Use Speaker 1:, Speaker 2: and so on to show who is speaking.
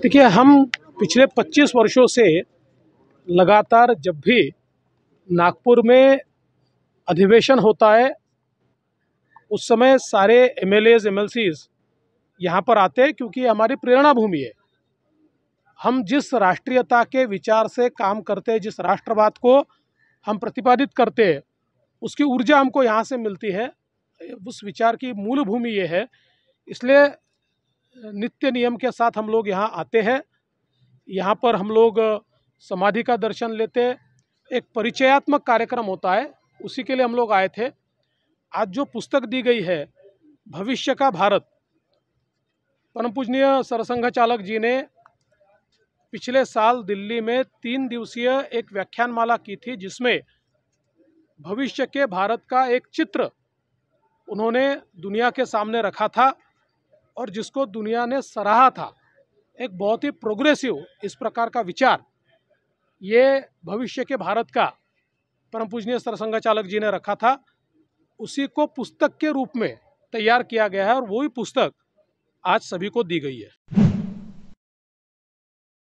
Speaker 1: देखिए हम पिछले 25 वर्षों से लगातार जब भी नागपुर में अधिवेशन होता है उस समय सारे M L As M L Cs यहाँ पर आते हैं क्योंकि हमारी प्रेरणा भूमि है हम जिस राष्ट्रीयता के विचार से काम करते हैं जिस राष्ट्रवाद को हम प्रतिपादित करते हैं उसकी ऊर्जा हमको यहाँ से मिलती है उस विचार की मूल भूमि ये है इसलिए नित्य नियम के साथ हम लोग यहाँ आते हैं यहाँ पर हम लोग समाधि का दर्शन लेते एक परिचयात्मक कार्यक्रम होता है उसी के लिए हम लोग आए थे आज जो पुस्तक दी गई है भविष्य का भारत परम पूजनीय सरसंघ चालक जी ने पिछले साल दिल्ली में तीन दिवसीय एक व्याख्यान माला की थी जिसमें भविष्य के भारत का एक चित्र उन्होंने दुनिया के सामने रखा था और जिसको दुनिया ने सराहा था एक बहुत ही प्रोग्रेसिव इस प्रकार का विचार ये भविष्य के भारत का परम पूजनीय सरसंघचालक जी ने रखा था उसी को पुस्तक के रूप में तैयार किया गया है और वही पुस्तक आज सभी को दी गई है